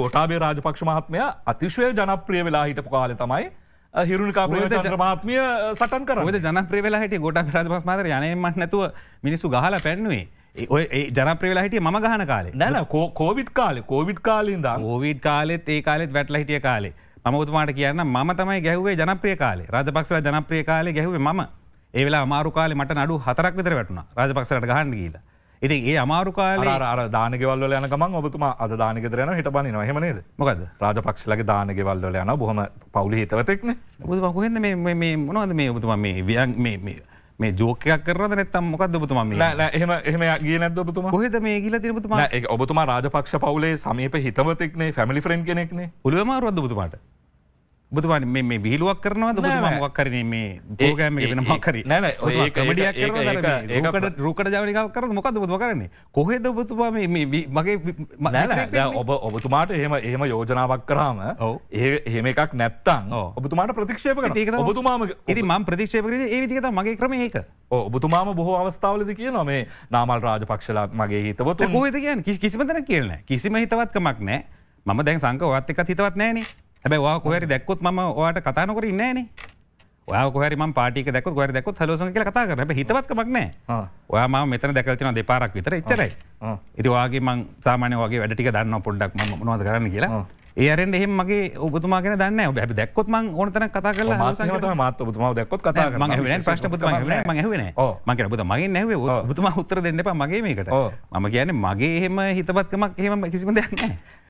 කොටාබේ රාජපක්ෂ මහත්මය අතිශවය ජනප්‍රිය වෙලා හිටපු කාල තමයි හිරුණකා ප්‍රයෝජන මාත්මය සටන් කර ද ජනප්‍රිය වෙලා හිට ගොට රජපස් මාතර යනමට නැතුව මිනිස්සු ගහල පැන්නුවේ ඔය ජනප්‍රවල හිටිය ම ගහන කාලේ නැන කෝවිට් කාලෙ කෝවිට් කාලින්ද ෝවිට් කාලෙත් ඒ කාලෙත් වැටල හිටිය කාලේ මතුමාට කියන්න ම තමයි ගැහවේ ජනප්‍රිය කාලේ රජපක්ෂ ජනප්‍රිය කාලේ ගැහවේ ම ඒවෙලා මාරු කාලේ මට නඩු හතරක් විතර වැටුණ රජපක්ෂට ගහන්න කියලා ඇති ඒ අමාරුකාල අර දානකවල්ල යන ගමන් ඔබතුම අද දානකතරයන හිට බනින හමනේද මොකද රාජපක්ෂලගේ දානකවල්ල යන බොහම පවුලි හිතවතෙක්න බතුමකොහෙද මේ මොනවද මේ ඔබතුම මේ වියන් මේ මේ ජෝකයක් කරද නැත්තම් මොකද ඔබතුම එහම එහම ගේ නැද ඔබතුම හොද මේ ගිල තිරබතුම ඔබතුම රාජපක්ෂ පවුලේ සමීප හිතවතෙක්නේ ෆැමි ෆරෙන් කෙනෙක්නේ උළුවමාරුවද බතුමාට බුදුවන් මේ විහිලුවක් කරනවාද බුදුම මොක් කරන මේ පෝගෑම වෙන මක්කර ඒකට රූකට ජාවනිකාව කර මොකද බුදු කරන්නේ කොහෙද බුතුවා මගේ ඔබ ඔබතුමාට එහෙම එහෙම යෝජනාවක් කරාම එහෙම එකක් නැත්තන් ඔබතුමාට ප්‍රතික්ෂේප කර ඔබතුමාම ඉති මම් ප්‍රතික්ෂේප කර ඒ විදිකත මගේ ක්‍රම ඒක ඔබතුමාම බොහෝ අවස්ථාවලද කිය නොමේ නාමල් රාජපක්ෂලා මගේ හිතවතු හද කිසිමතන කියලන කිසිම හිතවත්කමක් නෑ මම දැන් සංකවත් එකත් හිතවත් නෑනේ හැබයි වා කොහරි දැක්කොත් ම වාට කතානකර ඉන්නන ඔයා කොහරි ම පාටික දක් ගොර දක්කොත් හලසන් කියල කතා කරන හිතවත් මක්නෑ ඔයා ම මෙතන දැකල්තින දෙපාරක් විතර එච්චරයි ඉතිවාගේ මං සාමානය වගේ වැඩටික දන්න පොඩ්ඩක් නොද කරන්න කියලා ඒරෙන් එහෙම මගේ ඔබතුමාගෙන දන්න ඔබ හැි දක්කොත් ම ඕනතන කතා කල මත් ඔබතුමා දක්කොත් කතා ප්‍රශ්න මගේ බ මගේ නැව බතුමා උත්තර දෙන්නප මගේ මේකට ම කියන මගේ එහෙම හිතපත්කමක් එහෙම කිසිම දෙයක්න